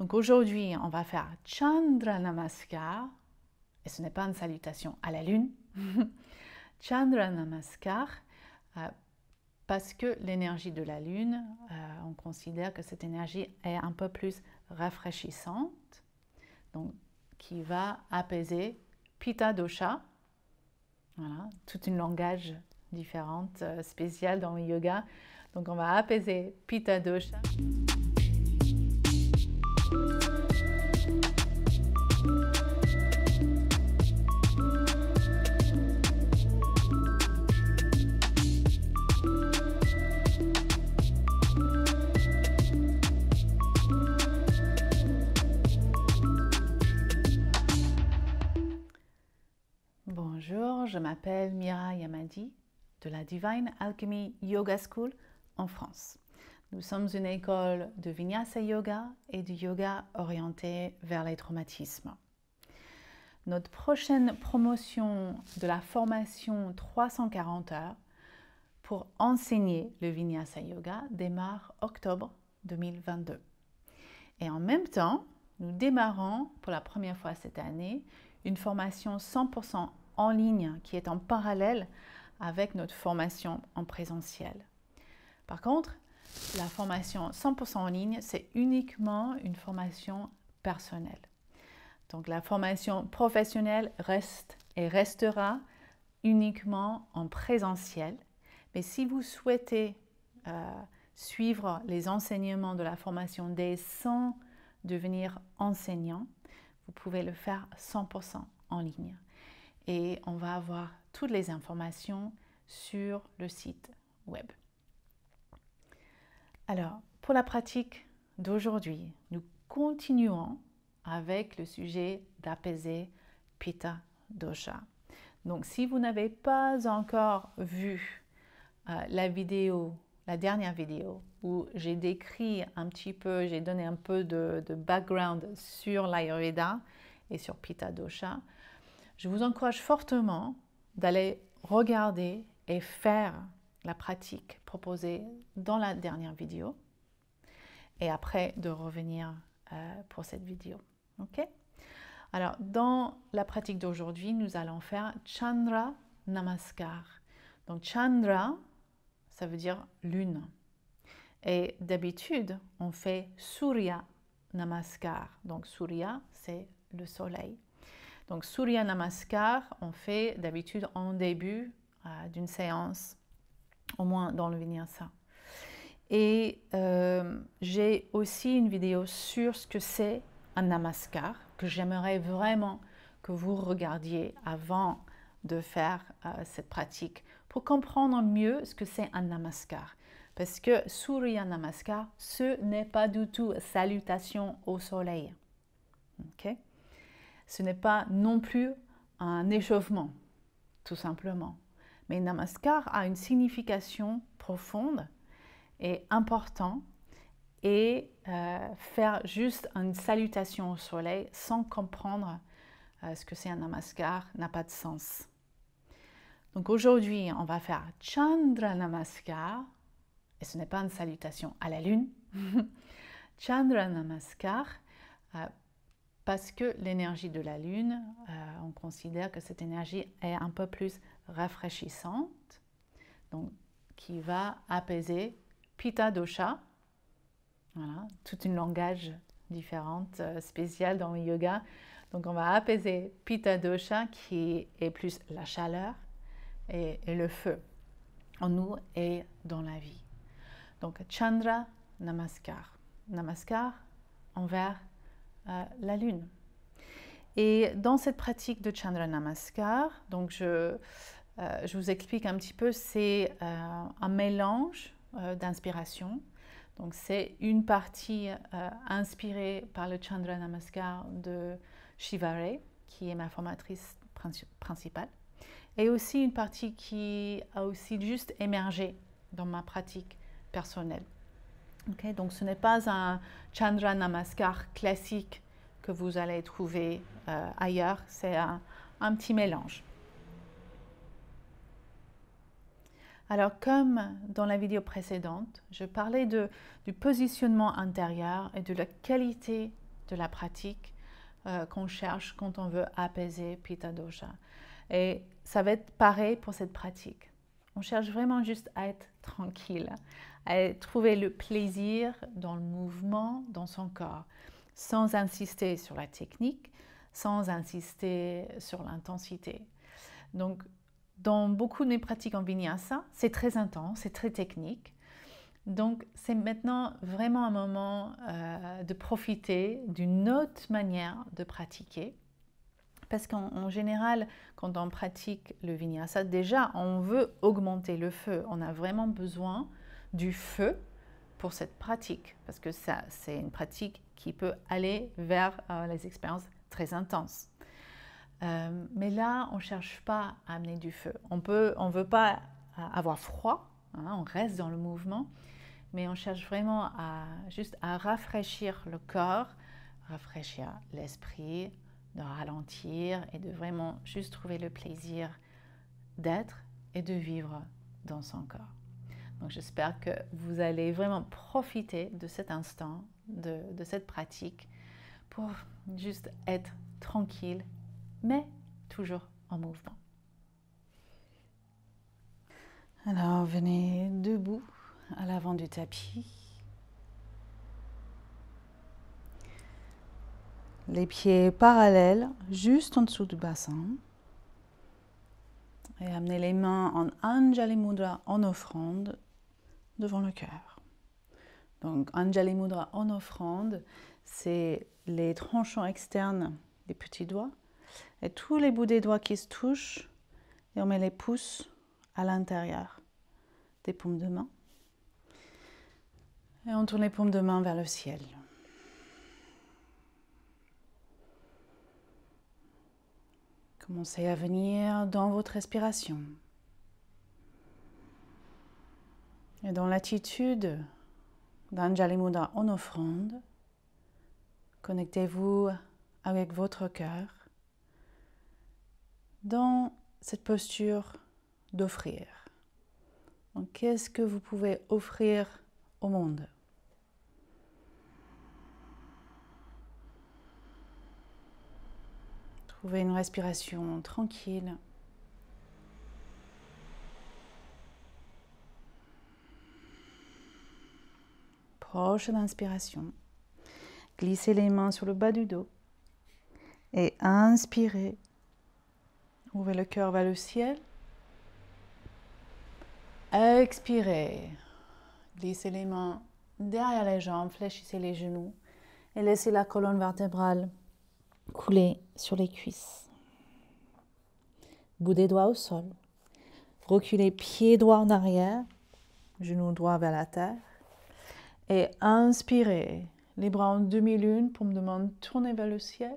Donc aujourd'hui, on va faire Chandra Namaskar, et ce n'est pas une salutation à la lune, Chandra Namaskar, euh, parce que l'énergie de la lune, euh, on considère que cette énergie est un peu plus rafraîchissante, donc qui va apaiser Pitta Dosha, voilà, tout un langage différent, euh, spécial dans le yoga. Donc on va apaiser Pitta Dosha. je m'appelle Mira Yamadi de la Divine Alchemy Yoga School en France. Nous sommes une école de vinyasa yoga et de yoga orienté vers les traumatismes. Notre prochaine promotion de la formation 340 heures pour enseigner le vinyasa yoga démarre octobre 2022. Et en même temps, nous démarrons pour la première fois cette année une formation 100% en ligne qui est en parallèle avec notre formation en présentiel. Par contre, la formation 100% en ligne, c'est uniquement une formation personnelle. Donc la formation professionnelle reste et restera uniquement en présentiel. Mais si vous souhaitez euh, suivre les enseignements de la formation D sans devenir enseignant, vous pouvez le faire 100% en ligne et on va avoir toutes les informations sur le site web. Alors, pour la pratique d'aujourd'hui, nous continuons avec le sujet d'apaiser Pitta Dosha. Donc, si vous n'avez pas encore vu euh, la vidéo, la dernière vidéo, où j'ai décrit un petit peu, j'ai donné un peu de, de background sur l'Ayurveda et sur Pitta Dosha, je vous encourage fortement d'aller regarder et faire la pratique proposée dans la dernière vidéo et après de revenir euh, pour cette vidéo. Ok Alors, dans la pratique d'aujourd'hui, nous allons faire Chandra Namaskar. Donc, Chandra, ça veut dire lune. Et d'habitude, on fait Surya Namaskar. Donc, Surya, c'est le soleil. Donc, Surya Namaskar, on fait d'habitude en début euh, d'une séance, au moins dans le Vinyasa. Et euh, j'ai aussi une vidéo sur ce que c'est un Namaskar, que j'aimerais vraiment que vous regardiez avant de faire euh, cette pratique pour comprendre mieux ce que c'est un namaskar. Parce que Surya Namaskar, ce n'est pas du tout salutation au soleil. ok ce n'est pas non plus un échauffement, tout simplement. Mais Namaskar a une signification profonde et importante et euh, faire juste une salutation au soleil sans comprendre euh, ce que c'est un namaskar n'a pas de sens. Donc aujourd'hui, on va faire Chandra Namaskar, et ce n'est pas une salutation à la lune. Chandra Namaskar, euh, parce que l'énergie de la Lune, euh, on considère que cette énergie est un peu plus rafraîchissante, donc qui va apaiser Pitta Dosha, voilà, tout une langage différente, euh, spéciale spécial dans le yoga. Donc on va apaiser Pitta Dosha qui est plus la chaleur et, et le feu en nous et dans la vie. Donc Chandra Namaskar. Namaskar envers la lune. Et dans cette pratique de Chandra Namaskar, donc je, euh, je vous explique un petit peu, c'est euh, un mélange euh, d'inspiration. Donc c'est une partie inspirée par le Chandra Namaskar de Shivare, qui est ma formatrice principale, et aussi une partie qui a aussi juste émergé dans ma pratique personnelle donc ce n'est pas un Chandra Namaskar classique que vous allez trouver euh, ailleurs, c'est un, petit mélange. Alors comme dans la vidéo précédente, je parlais du positionnement intérieur et de la qualité de la pratique euh, qu'on cherche quand on veut apaiser Pitta Dosha. Et ça va être pareil pour cette pratique. On cherche vraiment juste à être tranquille, à trouver le plaisir dans le mouvement, dans son corps, sans insister sur la technique, sans insister sur l'intensité. Donc, dans beaucoup de mes pratiques en vinyasa, c'est très intense, c'est très technique. Donc, c'est maintenant vraiment un moment euh, de profiter d'une autre manière de pratiquer parce qu'en général, quand on pratique le vinyasa, déjà, on veut augmenter le feu. On a vraiment besoin du feu pour cette pratique, parce que ça, c'est une pratique qui peut aller vers euh, les expériences très intenses. Euh, mais là, on ne cherche pas à amener du feu. On ne on veut pas euh, avoir froid, hein, on reste dans le mouvement, mais on cherche vraiment à juste à rafraîchir le corps, rafraîchir l'esprit, de ralentir et de vraiment juste trouver le plaisir d'être et de vivre dans son corps. Donc j'espère que vous allez vraiment profiter de cet instant, de, cette pratique, pour juste être tranquille, mais toujours en mouvement. Alors venez debout à l'avant du tapis les pieds parallèles juste en dessous du bassin. Et amener les mains en Anjali Mudra en offrande devant le cœur. Donc Anjali Mudra en offrande, c'est les tranchants externes des petits doigts et tous les bouts des doigts qui se touchent et on met les pouces à l'intérieur des paumes de main. Et on tourne les paumes de main vers le ciel. Commencez à venir dans votre respiration et dans l'attitude d'Anjali Mudra en offrande. Connectez-vous avec votre cœur dans cette posture d'offrir. Qu'est-ce que vous pouvez offrir au monde Trouvez une respiration tranquille. Proche d'inspiration. Glissez les mains sur le bas du dos. Et inspirez. Ouvrez le cœur vers le ciel. Expirez. Glissez les mains derrière les jambes, fléchissez les genoux et laissez la colonne vertébrale couler sur les cuisses. Bout des doigts au sol. Reculez pieds doigts en arrière, Genou droit vers la terre. Et inspirez les bras en demi-lune pour me demander de tourner vers le ciel.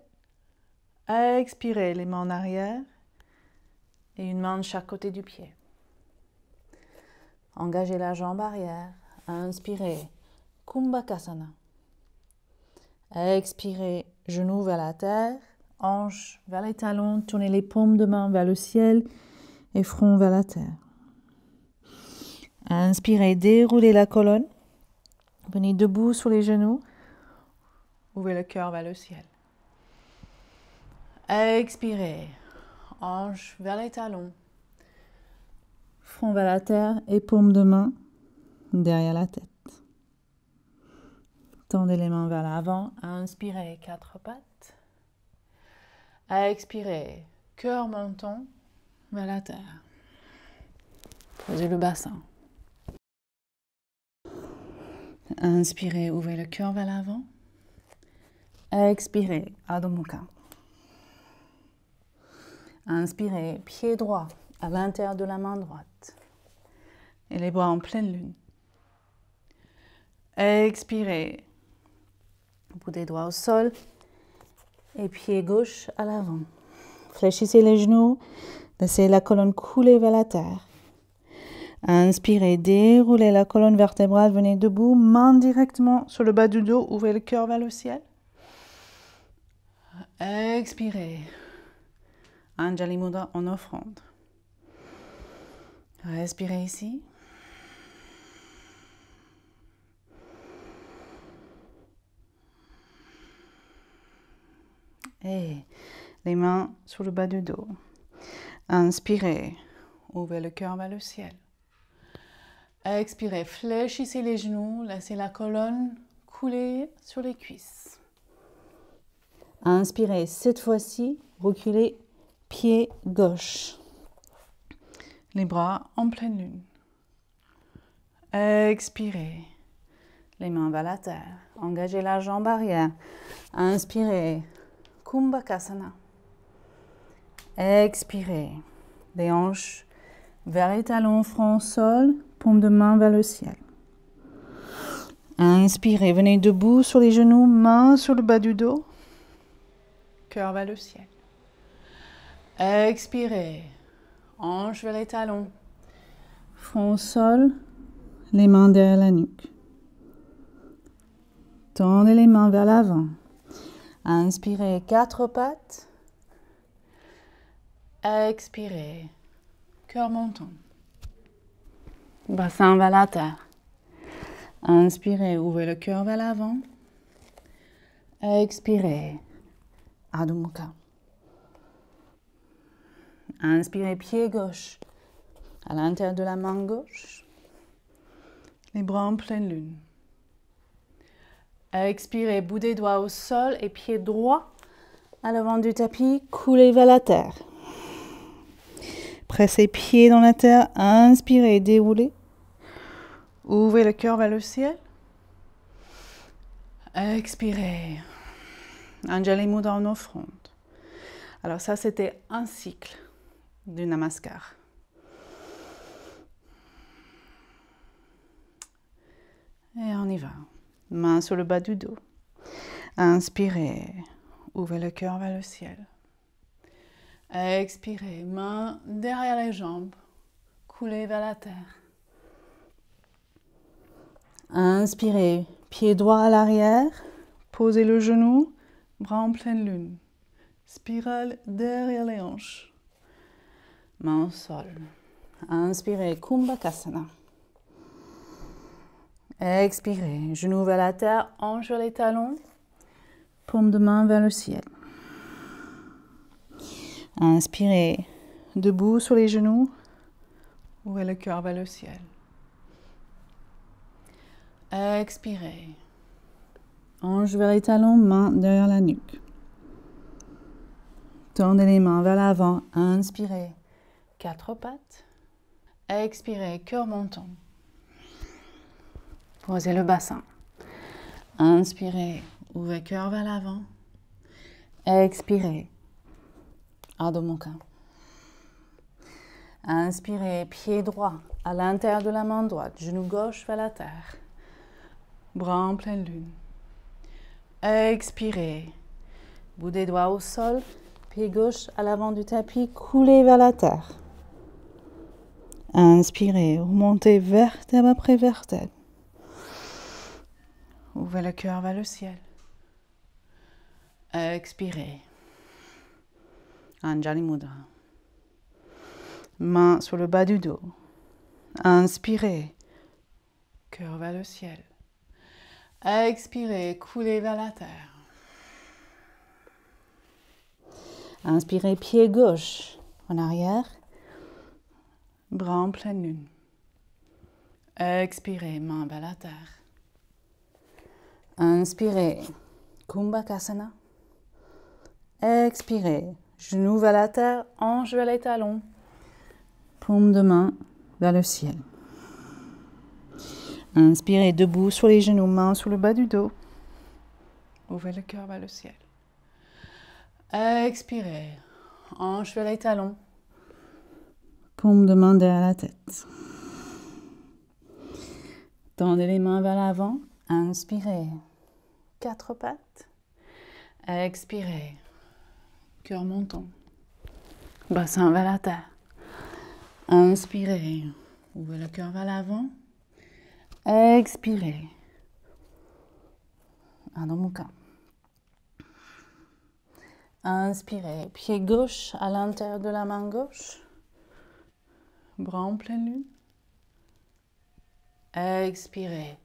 Expirez les mains en arrière et une main de chaque côté du pied. Engagez la jambe arrière. Inspirez. Kumbhakasana. Expirez Genoux vers la terre, hanches vers les talons, tournez les paumes de main vers le ciel et front vers la terre. Inspirez, déroulez la colonne. Venez debout sur les genoux. Ouvrez le cœur vers le ciel. Expirez, hanches vers les talons. Front vers la terre et paumes de main derrière la tête tendez les mains vers l'avant. Inspirez, quatre pattes. expirez cœur, menton vers la terre. Posez le bassin. Inspirez, ouvrez le cœur vers l'avant. Expirez, Adho Inspirez, pied droit à l'intérieur de la main droite. Et les bras en pleine lune. Expirez, vous bout des doigts au sol et pied gauche à l'avant. Fléchissez les genoux, laissez la colonne couler vers la terre. Inspirez, déroulez la colonne vertébrale, venez debout, main directement sur le bas du dos, ouvrez le cœur vers le ciel. Expirez. Anjali Mudra en offrande. Respirez ici. Eh, les mains sur le bas du dos. Inspirez, ouvrez le cœur vers le ciel. Expirez, fléchissez les genoux, laissez la colonne couler sur les cuisses. Inspirez, cette fois-ci, reculez pied gauche. Les bras en pleine lune. Expirez. Les mains vers la terre. Engagez la jambe arrière. Inspirez. Kumbhakasana. Expirez. Les hanches vers les talons, front au sol, paume de main vers le ciel. Inspirez. Venez debout sur les genoux, mains sur le bas du dos. Cœur vers le ciel. Expirez. Hanches vers les talons. Front sol, les mains derrière la nuque. Tendez les mains vers l'avant. Inspirez quatre pattes. Expirez, cœur montant. Bassin vers la terre. Inspirez, ouvrez le cœur vers l'avant. Expirez, Adho Inspirez, pied gauche à l'intérieur de la main gauche. Les bras en pleine lune. Expirez, des doigts au sol et pieds droits à l'avant du tapis, coulez vers la terre. Pressez pieds dans la terre, inspirez, déroulez. Ouvrez le cœur vers le ciel. Expirez. Angelimou dans nos frontes. Alors ça, c'était un cycle du namaskar. Et on y va main sur le bas du dos. Inspirez, ouvrez le cœur vers le ciel. Expirez, main derrière les jambes, coulez vers la terre. Inspirez, pied droit à l'arrière, posez le genou, bras en pleine lune, spirale derrière les hanches, main au sol. Inspirez, Kumbhakasana. Expirez, genoux vers la terre, ange vers les talons, paume de main vers le ciel. Inspirez, debout sur les genoux, ouvrez le cœur vers le ciel. Expirez, hanches vers les talons, main derrière la nuque. Tendez les mains vers l'avant, inspirez, quatre pattes. Expirez, cœur montant. Posez le bassin. Inspirez, ouvrez cœur vers l'avant. Expirez, Adho Mukha. Inspirez, pied droit à l'intérieur de la main droite, genou gauche vers la terre. Bras en pleine lune. Expirez. Bout des doigts au sol, pied gauche à l'avant du tapis, coulez vers la terre. Inspirez, remontez vertèbre après vertèbre. Où le cœur, vers le ciel. Euh, expirez. Anjali Mudra. Main sur le bas du dos. Inspirez. Cœur vers le ciel. Expirez, couler vers la terre. Inspirez, pied gauche en arrière. Bras en pleine lune. Expirez, main vers la terre. Inspirez, Kumbhakasana. Expirez, genou vers la terre, hanche vers les talons. Paume de main vers le ciel. Inspirez, debout sur les genoux, mains sur le bas du dos. Ouvrez le cœur vers le ciel. Expirez, hanche vers les talons. Paume de main derrière la tête. Tendez les mains vers l'avant. Inspirez quatre pattes. Euh, expirez. Cœur montant. Bassin vers la terre. Inspirez. Ouvrez le cœur vers l'avant. Expirez. Adho ah, Inspirez. Pied gauche à l'intérieur de la main gauche. Bras en pleine lune. Expirez.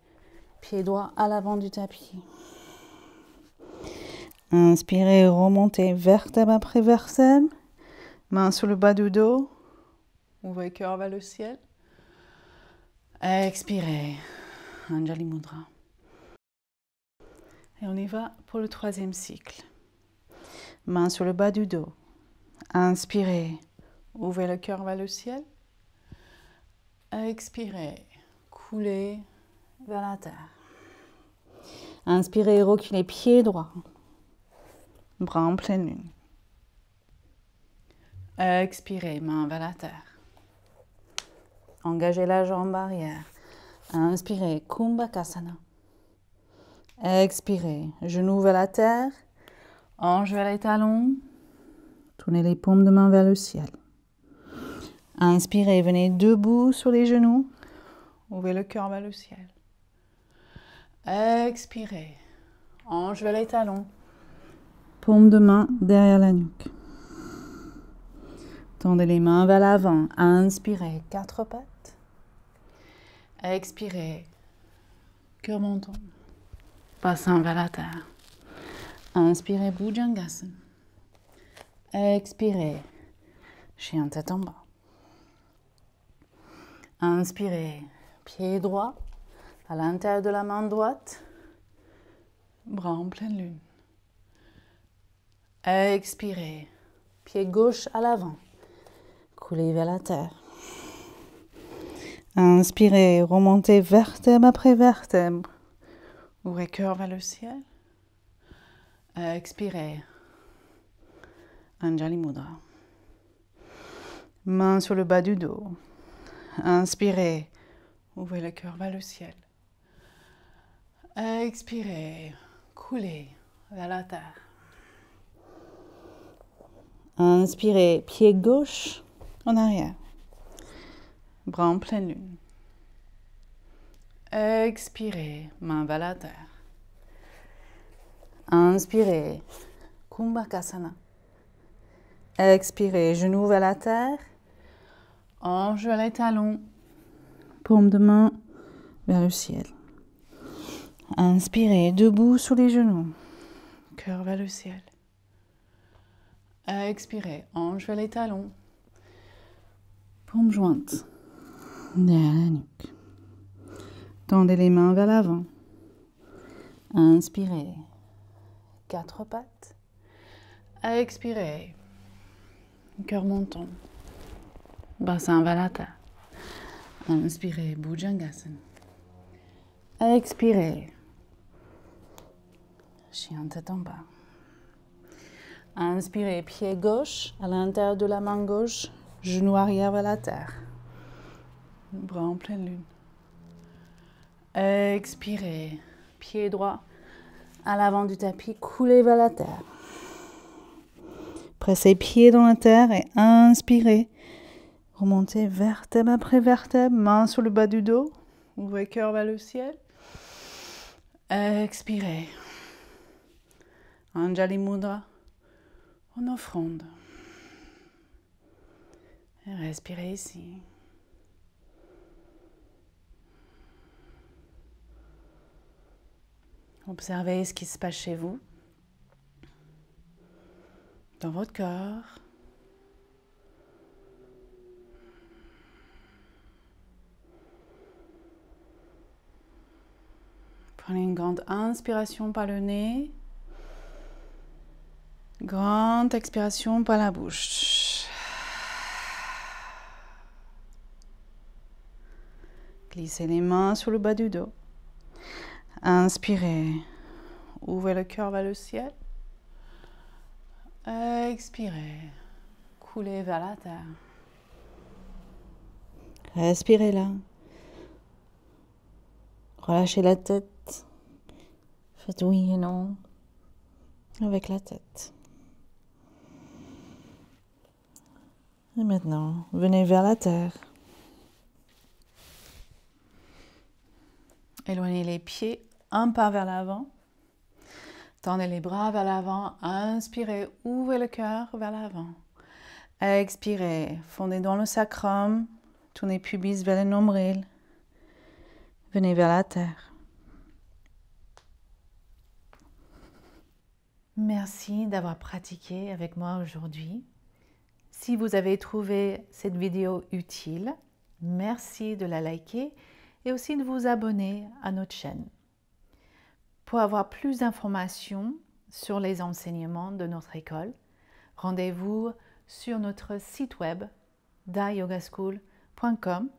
Pied droit à l'avant du tapis. Inspirez, remontez vertèbre après vertèbre. Main sur le bas du dos. Ouvrez cœur vers le ciel. Expirez. Anjali Mudra. Et on y va pour le troisième cycle. Main sur le bas du dos. Inspirez. Ouvrez le cœur vers le ciel. Expirez. Couler vers la terre. Inspirez, reculez pieds droits bras en pleine lune. Expirez, main vers la terre. Engagez la jambe arrière. Inspirez, Kumbhakasana. Expirez, genou vers la terre. Ange vers les talons. Tournez les paumes de main vers le ciel. Inspirez, venez debout sur les genoux. Ouvrez le cœur vers le ciel. Expirez, ange vers les talons. Pomme de main derrière la nuque. Tendez les mains vers l'avant. Inspirez, quatre pattes. Expirez, cœur montant. Passant vers la terre. Inspirez, Bhujangasana. Expirez, chien tête en bas. Inspirez, pied droit à l'intérieur de la main droite, bras en pleine lune. Expirez. Pied gauche à l'avant. Coulez vers la terre. Inspirez, remontez vertèbre après vertèbre. Ouvrez cœur vers le ciel. Expirez. Anjali Mudra. Main sur le bas du dos. Inspirez. Ouvrez le cœur vers le ciel. Expirez. Coulez vers la terre. Inspirez, pied gauche en arrière. Bras en pleine lune. Expirez, main vers la terre. Inspirez, Kumbhakasana. Expirez, genoux vers la terre. Enjeu vers les talons. Paume de main vers le ciel. Inspirez, debout sous les genoux. Cœur vers le ciel à expirer, vers les talons. Pompe jointes derrière la nuque. Tendez les mains vers l'avant. Inspirez. Quatre pattes. À expirer. Cœur montant. Bassin Valata. Inspirez. Bhujangasana. À expirer. Chien tête en bas. Inspirez, pied gauche à l'intérieur de la main gauche, genou arrière vers la terre. Bras en pleine lune. Expirez, pied droit à l'avant du tapis, coulez vers la terre. Pressez pied dans la terre et inspirez. Remontez vertèbre après vertèbre, main sur le bas du dos. Ouvrez cœur vers le ciel. Expirez. Anjali Mudra en offrande. respirez ici. Observez ce qui se passe chez vous, dans votre corps. Prenez une grande inspiration par le nez. Grande expiration par la bouche. Glissez les mains sur le bas du dos. Inspirez. Ouvrez le cœur vers le ciel. Expirez. Coulez vers la terre. Respirez là. Relâchez la tête. Faites oui et non avec la tête. Et maintenant, venez vers la terre. Éloignez les pieds un pas vers l'avant. Tendez les bras vers l'avant. Inspirez, ouvrez le cœur vers l'avant. Expirez, fondez dans le sacrum. Tournez pubis vers les nombrils. Venez vers la terre. Merci d'avoir pratiqué avec moi aujourd'hui. Si vous avez trouvé cette vidéo utile, merci de la liker et aussi de vous abonner à notre chaîne. Pour avoir plus d'informations sur les enseignements de notre école, rendez-vous sur notre site web dayogaschool.com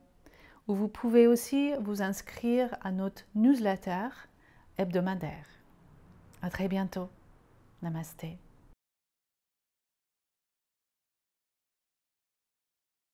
où vous pouvez aussi vous inscrire à notre newsletter hebdomadaire. À très bientôt. Namaste.